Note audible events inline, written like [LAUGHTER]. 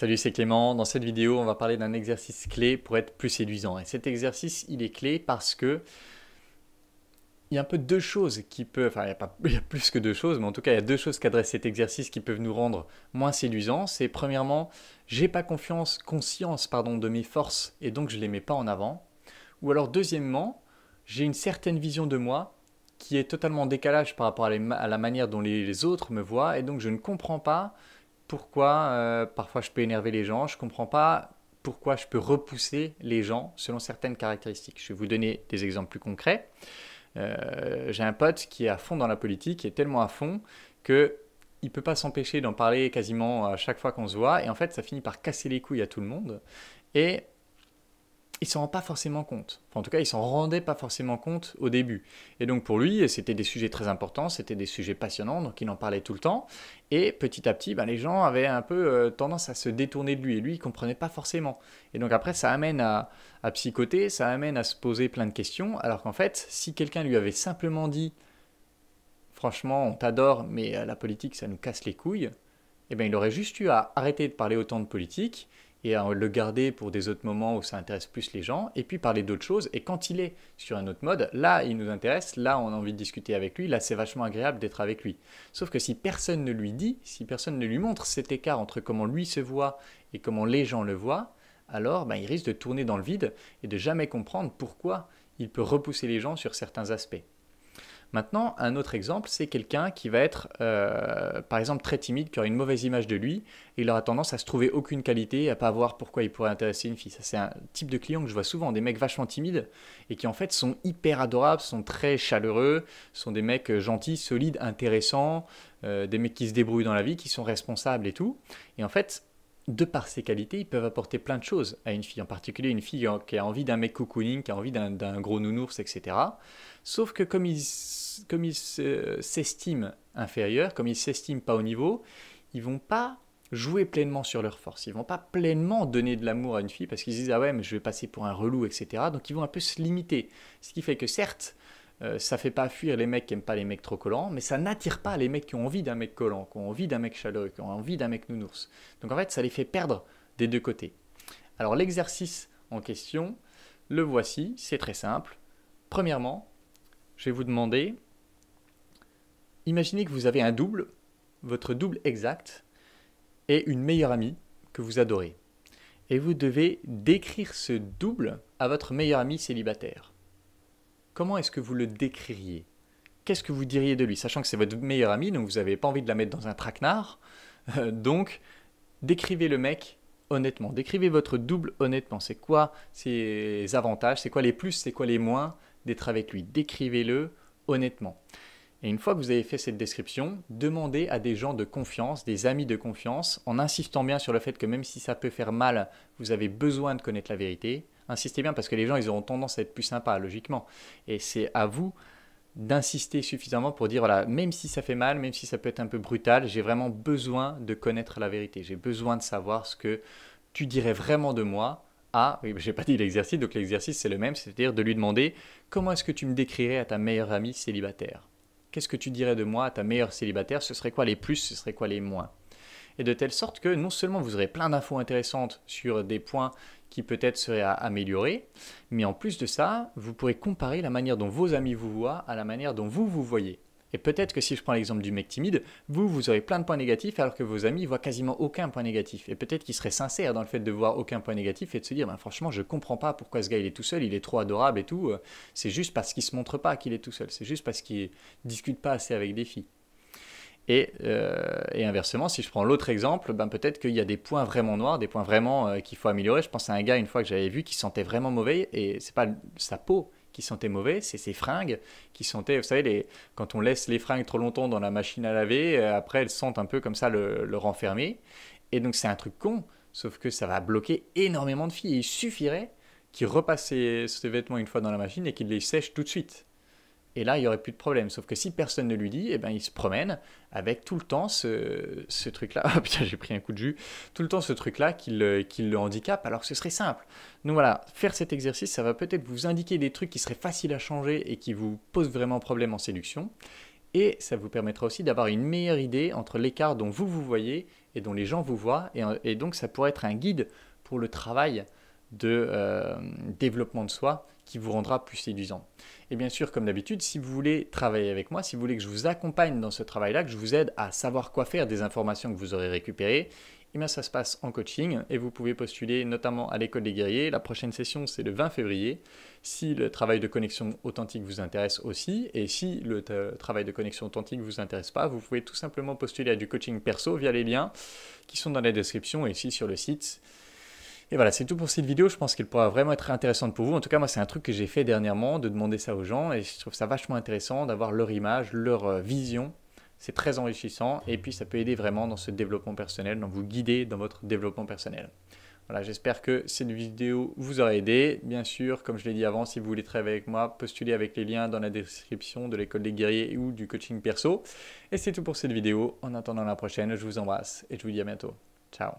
Salut, c'est Clément. Dans cette vidéo, on va parler d'un exercice clé pour être plus séduisant. Et cet exercice, il est clé parce que il y a un peu deux choses qui peuvent, enfin, il y, a pas, [LAUGHS] plus que deux choses, mais en tout cas, il y a deux choses qu'adresse cet exercice qui peuvent nous rendre moins séduisants. C'est premièrement, j'ai pas confiance, conscience, pardon, de mes forces et donc je les mets pas en avant. Ou alors, deuxièmement, j'ai une certaine vision de moi qui est totalement décalage par rapport à, la manière dont les autres me voient et donc je ne comprends pas pourquoi euh, parfois je peux énerver les gens, je comprends pas pourquoi je peux repousser les gens selon certaines caractéristiques. Je vais vous donner des exemples plus concrets. Euh, j'ai un pote qui est à fond dans la politique, est tellement à fond que il peut pas s'empêcher d'en parler quasiment à chaque fois qu'on se voit, et en fait ça finit par casser les couilles à tout le monde. Et il s'en rend pas forcément compte. en tout cas, il s'en rendait pas forcément compte au début. Et donc pour lui, c'était des sujets très importants, c'était des sujets passionnants, donc il en parlait tout le temps. Et petit à petit, ben, les gens avaient un peu euh, tendance à se détourner de lui, et lui, il comprenait pas forcément. Et donc après, ça amène à, à psychoter, ça amène à se poser plein de questions, alors qu'en fait, si quelqu'un lui avait simplement dit, franchement, on t'adore, mais euh, la politique, ça nous casse les couilles, eh ben, il aurait juste eu à arrêter de parler autant de politique et le garder pour des autres moments où ça intéresse plus les gens, et puis parler d'autres choses. Et quand il est sur un autre mode, là, il nous intéresse, là, on a envie de discuter avec lui, là, c'est vachement agréable d'être avec lui. Sauf que si personne ne lui dit, si personne ne lui montre cet écart entre comment lui se voit et comment les gens le voient, alors ben, il risque de tourner dans le vide et de jamais comprendre pourquoi il peut repousser les gens sur certains aspects. Maintenant, un autre exemple, c'est quelqu'un qui va être, euh, par exemple, très timide, qui aura une mauvaise image de lui, et il aura tendance à se trouver aucune qualité, à pas voir pourquoi il pourrait intéresser une fille. c'est un type de client que je vois souvent, des mecs vachement timides, et qui en fait sont hyper adorables, sont très chaleureux, sont des mecs euh, gentils, solides, intéressants, euh, des mecs qui se débrouillent dans la vie, qui sont responsables et tout. Et en fait, de par ses qualités, ils peuvent apporter plein de choses à une fille, en particulier une fille qui a envie d'un mec cocooning, qui a envie d'un gros nounours, etc. Sauf que comme ils s'estiment inférieurs, comme ils s'estiment pas au niveau, ils vont pas jouer pleinement sur leurs forces. Ils vont pas pleinement donner de l'amour à une fille parce qu'ils disent ah ouais mais je vais passer pour un relou, etc. Donc ils vont un peu se limiter. Ce qui fait que certes euh, ça fait pas fuir les mecs qui aiment pas les mecs trop collants, mais ça n'attire pas les mecs qui ont envie d'un mec collant, qui ont envie d'un mec chaleureux, qui ont envie d'un mec nounours. Donc en fait, ça les fait perdre des deux côtés. Alors l'exercice en question, le voici, c'est très simple. Premièrement, je vais vous demander, imaginez que vous avez un double, votre double exact, et une meilleure amie que vous adorez. Et vous devez décrire ce double à votre meilleure amie célibataire comment est-ce que vous le décririez Qu'est-ce que vous diriez de lui Sachant que c'est votre meilleur ami, donc vous n'avez pas envie de la mettre dans un traquenard. Euh, donc, décrivez le mec honnêtement. Décrivez votre double honnêtement. C'est quoi ses avantages C'est quoi les plus C'est quoi les moins d'être avec lui Décrivez-le honnêtement. Et une fois que vous avez fait cette description, demandez à des gens de confiance, des amis de confiance, en insistant bien sur le fait que même si ça peut faire mal, vous avez besoin de connaître la vérité. Insistez bien parce que les gens, ils auront tendance à être plus sympas, logiquement. Et c'est à vous d'insister suffisamment pour dire, voilà, même si ça fait mal, même si ça peut être un peu brutal, j'ai vraiment besoin de connaître la vérité. J'ai besoin de savoir ce que tu dirais vraiment de moi à, j'ai pas dit l'exercice, donc l'exercice c'est le même, c'est-à-dire de lui demander, comment est-ce que tu me décrirais à ta meilleure amie célibataire Qu'est-ce que tu dirais de moi à ta meilleure célibataire Ce serait quoi les plus, ce serait quoi les moins et de telle sorte que non seulement vous aurez plein d'infos intéressantes sur des points qui peut-être seraient à améliorer, mais en plus de ça, vous pourrez comparer la manière dont vos amis vous voient à la manière dont vous vous voyez. Et peut-être que si je prends l'exemple du mec timide, vous, vous aurez plein de points négatifs alors que vos amis voient quasiment aucun point négatif. Et peut-être qu'il serait sincère dans le fait de voir aucun point négatif et de se dire, ben, franchement, je comprends pas pourquoi ce gars il est tout seul, il est trop adorable et tout. Euh, c'est juste parce qu'il se montre pas qu'il est tout seul. C'est juste parce qu'il discute pas assez avec des filles. Euh, et, inversement, si je prends l'autre exemple, ben peut-être qu'il y a des points vraiment noirs, des points vraiment euh, qu'il faut améliorer. Je pense à un gars une fois que j'avais vu qui sentait vraiment mauvais, et c'est pas sa peau qui sentait mauvais, c'est ses fringues qui sentaient, vous savez, quand on laisse les fringues trop longtemps dans la machine à laver, euh, après elles sentent un peu comme ça le, renfermer. Et donc c'est un truc con, sauf que ça va bloquer énormément de filles. il suffirait qu'ils repasse ses, vêtements une fois dans la machine et qu'il les sèche tout de suite et là, il n'y aurait plus de problème. Sauf que si personne ne lui dit, eh ben, il se promène avec tout le temps ce, truc-là. [LAUGHS] Oh, putain, j'ai pris un coup de jus. Tout le temps ce truc-là qui euh, le, qui handicape, alors ce serait simple. Donc voilà, faire cet exercice, ça va peut-être vous indiquer des trucs qui seraient faciles à changer et qui vous posent vraiment problème en séduction. Et ça vous permettra aussi d'avoir une meilleure idée entre l'écart dont vous vous voyez et dont les gens vous voient. Et, euh, et donc, ça pourrait être un guide pour le travail de euh, développement de soi qui vous rendra plus séduisant. Et bien sûr, comme d'habitude, si vous voulez travailler avec moi, si vous voulez que je vous accompagne dans ce travail-là, que je vous aide à savoir quoi faire des informations que vous aurez récupérées, eh bien ça se passe en coaching et vous pouvez postuler notamment à l'école des guerriers. La prochaine session, c'est le 20 février. Si le travail de connexion authentique vous intéresse aussi, et si le travail de connexion authentique vous intéresse pas, vous pouvez tout simplement postuler à du coaching perso via les liens qui sont dans la description et ici sur le site. Et voilà, c'est tout pour cette vidéo. Je pense qu'elle pourra vraiment être intéressante pour vous. En tout cas, moi, c'est un truc que j'ai fait dernièrement, de demander ça aux gens. Et je trouve ça vachement intéressant d'avoir leur image, leur euh, vision. C'est très enrichissant. Et puis, ça peut aider vraiment dans ce développement personnel, dans vous guider dans votre développement personnel. Voilà, j'espère que cette vidéo vous aura aidé. Bien sûr, comme je l'ai dit avant, si vous voulez travailler avec moi, postulez avec les liens dans la description de l'école des guerriers ou du coaching perso. Et c'est tout pour cette vidéo. En attendant la prochaine, je vous embrasse et je vous dis à bientôt. Ciao